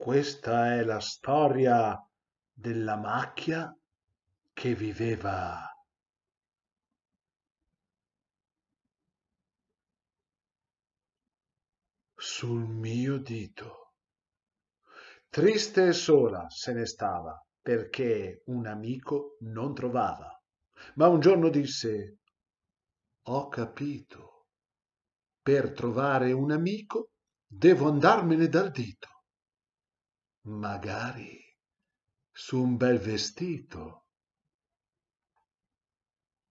Questa è la storia della macchia che viveva sul mio dito. Triste e sola se ne stava perché un amico non trovava. Ma un giorno disse, ho capito, per trovare un amico devo andarmene dal dito magari su un bel vestito.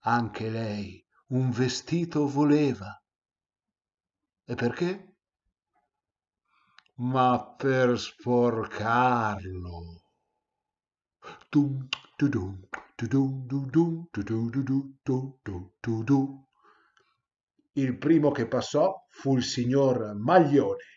Anche lei un vestito voleva. E perché? Ma per sporcarlo. Dum, du, dum, il primo che passò fu il signor Maglione.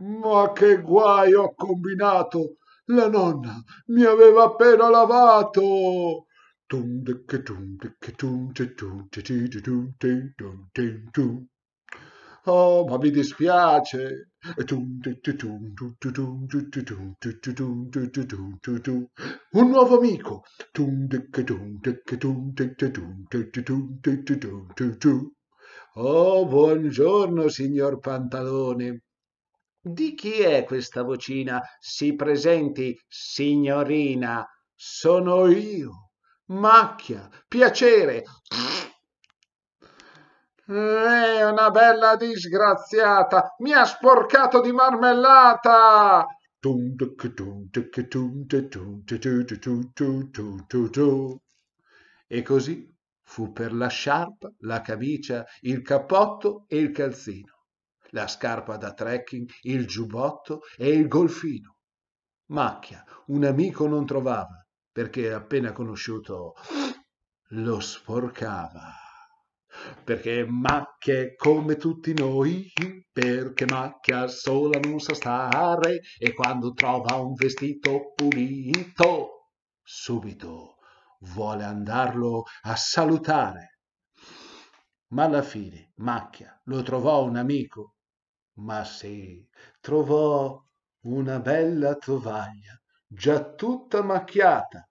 ma che guai ho combinato la nonna mi aveva appena lavato Oh, ma mi dispiace. Un nuovo amico. Oh, buongiorno, signor Pantalone di chi è questa vocina? Si presenti, signorina. Sono io. Macchia, piacere. È una bella disgraziata. Mi ha sporcato di marmellata. E così fu per la sciarpa, la camicia, il cappotto e il calzino la scarpa da trekking, il giubbotto e il golfino. Macchia, un amico non trovava, perché appena conosciuto lo sporcava. Perché macchia come tutti noi, perché macchia sola non sa stare e quando trova un vestito pulito, subito vuole andarlo a salutare ma alla fine Macchia lo trovò un amico ma sì trovò una bella tovaglia già tutta macchiata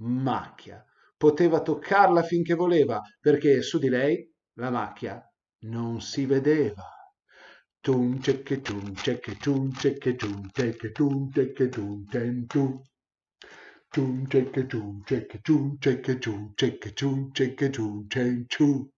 macchia poteva toccarla finché voleva perché su di lei la macchia non si vedeva tunce che tunce che tunce che tunce che tunce che tunce tu tunce che tunce che tunce che tunce che tunce che tunce ciu